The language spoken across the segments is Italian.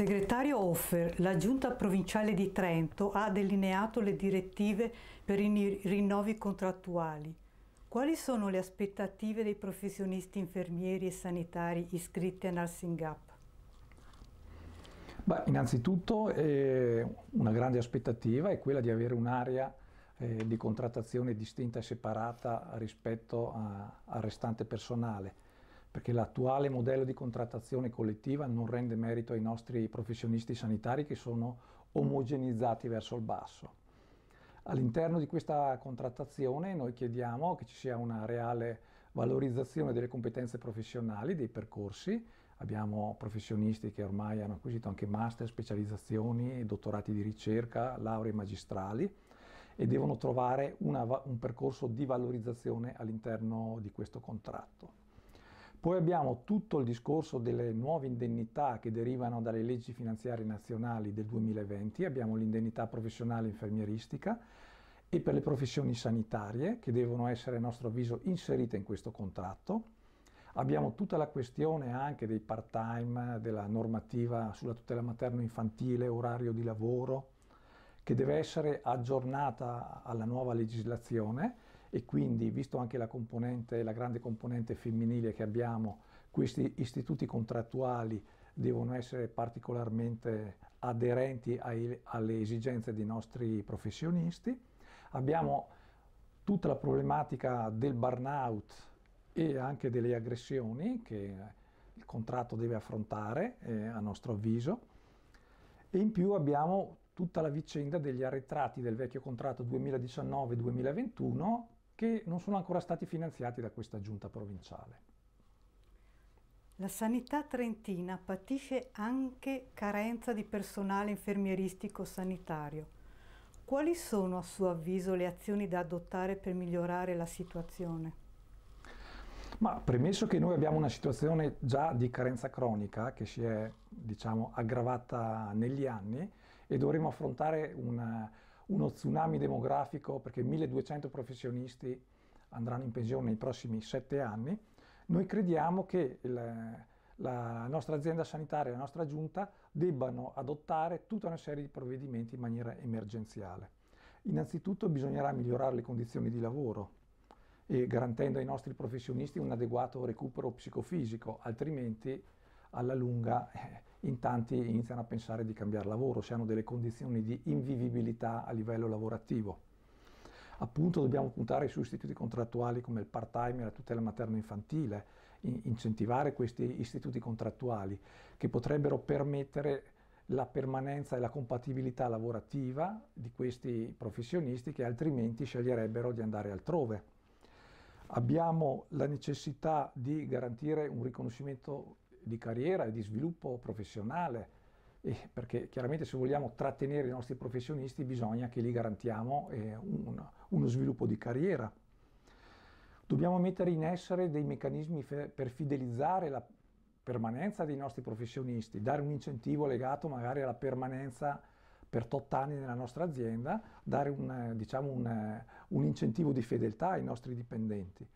Segretario Offer, la Giunta Provinciale di Trento ha delineato le direttive per i rinnovi contrattuali. Quali sono le aspettative dei professionisti infermieri e sanitari iscritti a Nursing Up? Beh, innanzitutto eh, una grande aspettativa è quella di avere un'area eh, di contrattazione distinta e separata rispetto a, al restante personale perché l'attuale modello di contrattazione collettiva non rende merito ai nostri professionisti sanitari che sono omogenizzati verso il basso. All'interno di questa contrattazione noi chiediamo che ci sia una reale valorizzazione delle competenze professionali, dei percorsi. Abbiamo professionisti che ormai hanno acquisito anche master, specializzazioni, dottorati di ricerca, lauree magistrali e devono trovare una, un percorso di valorizzazione all'interno di questo contratto. Poi abbiamo tutto il discorso delle nuove indennità che derivano dalle leggi finanziarie nazionali del 2020, abbiamo l'indennità professionale infermieristica e per le professioni sanitarie che devono essere a nostro avviso inserite in questo contratto. Abbiamo tutta la questione anche dei part-time, della normativa sulla tutela materno-infantile, orario di lavoro, che deve essere aggiornata alla nuova legislazione e quindi, visto anche la, componente, la grande componente femminile che abbiamo, questi istituti contrattuali devono essere particolarmente aderenti ai, alle esigenze dei nostri professionisti. Abbiamo tutta la problematica del burnout e anche delle aggressioni che il contratto deve affrontare, eh, a nostro avviso. E in più abbiamo tutta la vicenda degli arretrati del vecchio contratto 2019-2021 che non sono ancora stati finanziati da questa giunta provinciale. La sanità trentina patisce anche carenza di personale infermieristico sanitario. Quali sono a suo avviso le azioni da adottare per migliorare la situazione? Ma premesso che noi abbiamo una situazione già di carenza cronica che si è diciamo, aggravata negli anni e dovremo affrontare una, uno tsunami demografico perché 1200 professionisti andranno in pensione nei prossimi sette anni, noi crediamo che il, la nostra azienda sanitaria e la nostra giunta debbano adottare tutta una serie di provvedimenti in maniera emergenziale. Innanzitutto bisognerà migliorare le condizioni di lavoro e garantendo ai nostri professionisti un adeguato recupero psicofisico, altrimenti alla lunga eh, in tanti iniziano a pensare di cambiare lavoro se hanno delle condizioni di invivibilità a livello lavorativo. Appunto dobbiamo puntare su istituti contrattuali come il part-time e la tutela materno-infantile, incentivare questi istituti contrattuali che potrebbero permettere la permanenza e la compatibilità lavorativa di questi professionisti che altrimenti sceglierebbero di andare altrove. Abbiamo la necessità di garantire un riconoscimento di carriera e di sviluppo professionale, e perché chiaramente se vogliamo trattenere i nostri professionisti bisogna che li garantiamo eh, un, uno sviluppo di carriera. Dobbiamo mettere in essere dei meccanismi fe- per fidelizzare la permanenza dei nostri professionisti, dare un incentivo legato magari alla permanenza per tot anni nella nostra azienda, dare un, diciamo un, un incentivo di fedeltà ai nostri dipendenti.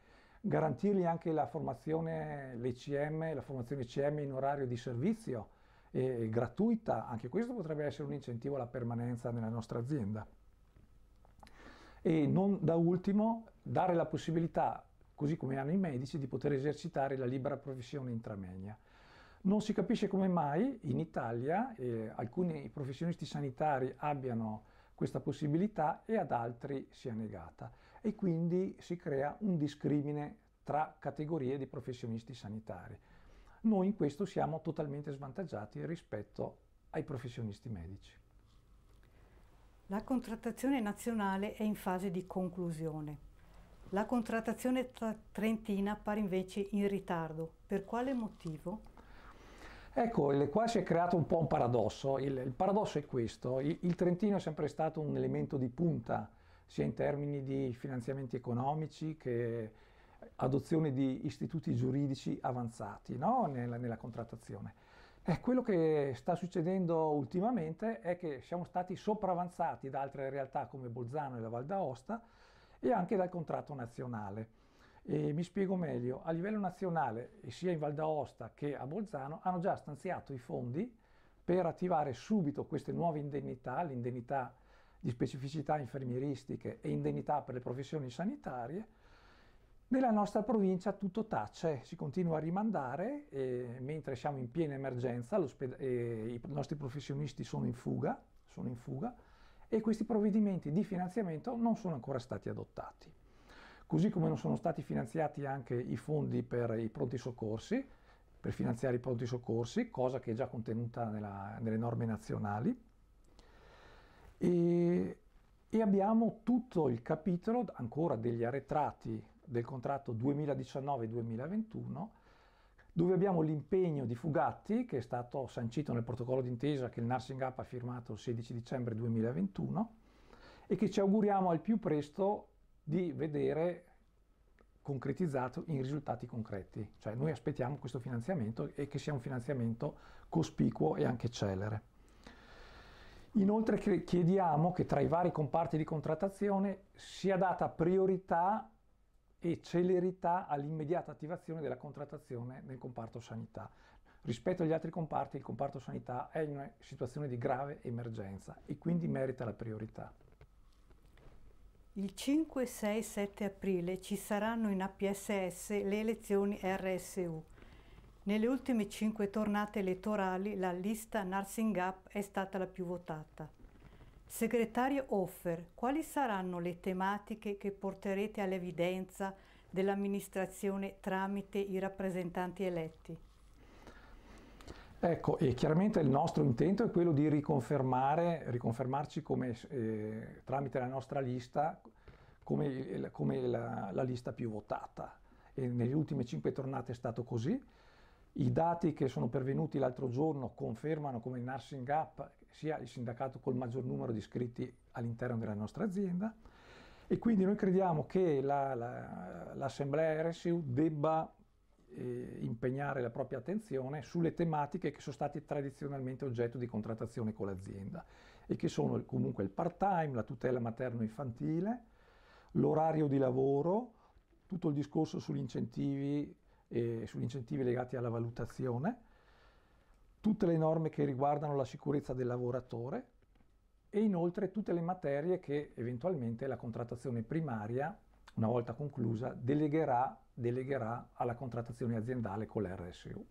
Garantirgli anche la formazione, l'ICM, la formazione ICM in orario di servizio e gratuita, anche questo potrebbe essere un incentivo alla permanenza nella nostra azienda. E non da ultimo, dare la possibilità, così come hanno i medici, di poter esercitare la libera professione intramegna. Non si capisce come mai in Italia eh, alcuni professionisti sanitari abbiano questa possibilità e ad altri sia negata e quindi si crea un discrimine tra categorie di professionisti sanitari. Noi in questo siamo totalmente svantaggiati rispetto ai professionisti medici. La contrattazione nazionale è in fase di conclusione. La contrattazione trentina appare invece in ritardo. Per quale motivo? Ecco, qua si è creato un po' un paradosso. Il, il paradosso è questo, il, il, Trentino è sempre stato un elemento di punta, sia in termini di finanziamenti economici che adozione di istituti giuridici avanzati no? nella, nella contrattazione. Eh, quello che sta succedendo ultimamente è che siamo stati sopravanzati da altre realtà come Bolzano e la Val d'Aosta e anche dal contratto nazionale. E mi spiego meglio, a livello nazionale, sia in Val d'Aosta che a Bolzano, hanno già stanziato i fondi per attivare subito queste nuove indennità, l'indennità di specificità infermieristiche e indennità per le professioni sanitarie, nella nostra provincia tutto tace, si continua a rimandare, eh, mentre siamo in piena emergenza, e i nostri professionisti sono in, fuga, sono in fuga e questi provvedimenti di finanziamento non sono ancora stati adottati così come non sono stati finanziati anche i fondi per i pronti soccorsi, per finanziare i pronti soccorsi, cosa che è già contenuta nella, nelle norme nazionali. E, e abbiamo tutto il capitolo ancora degli arretrati del contratto 2019-2021 dove abbiamo l'impegno di Fugatti che è stato sancito nel protocollo d'intesa che il Nursing Up ha firmato il 16 dicembre 2021 e che ci auguriamo al più presto di vedere concretizzato in risultati concreti. Cioè noi aspettiamo questo finanziamento e che sia un finanziamento cospicuo e anche celere. Inoltre chiediamo che tra i vari comparti di contrattazione sia data priorità e celerità all'immediata attivazione della contrattazione nel comparto sanità. Rispetto agli altri comparti, il comparto sanità è in una situazione di grave emergenza e quindi merita la priorità. Il 5, 6, 7 aprile ci saranno in APSS le elezioni RSU. Nelle ultime cinque tornate elettorali la lista Nursing Gap è stata la più votata. Segretario Offer, quali saranno le tematiche che porterete all'evidenza dell'amministrazione tramite i rappresentanti eletti? Ecco, e chiaramente il nostro intento è quello di riconfermarci come, eh, tramite la nostra lista come, come la, la, lista più votata. E nelle ultime cinque tornate è stato così. I dati che sono pervenuti l'altro giorno confermano come il nursing Gap sia il sindacato col maggior numero di iscritti all'interno della nostra azienda e quindi noi crediamo che la, la, l'assemblea RSU debba eh, impegnare la propria attenzione sulle tematiche che sono state tradizionalmente oggetto di contrattazione con l'azienda e che sono comunque il part-time, la tutela materno-infantile, l'orario di lavoro, tutto il discorso sugli incentivi, eh, sugli incentivi legati alla valutazione, tutte le norme che riguardano la sicurezza del lavoratore e inoltre tutte le materie che eventualmente la contrattazione primaria, una volta conclusa, delegherà delegherà alla contrattazione aziendale con l'RSU.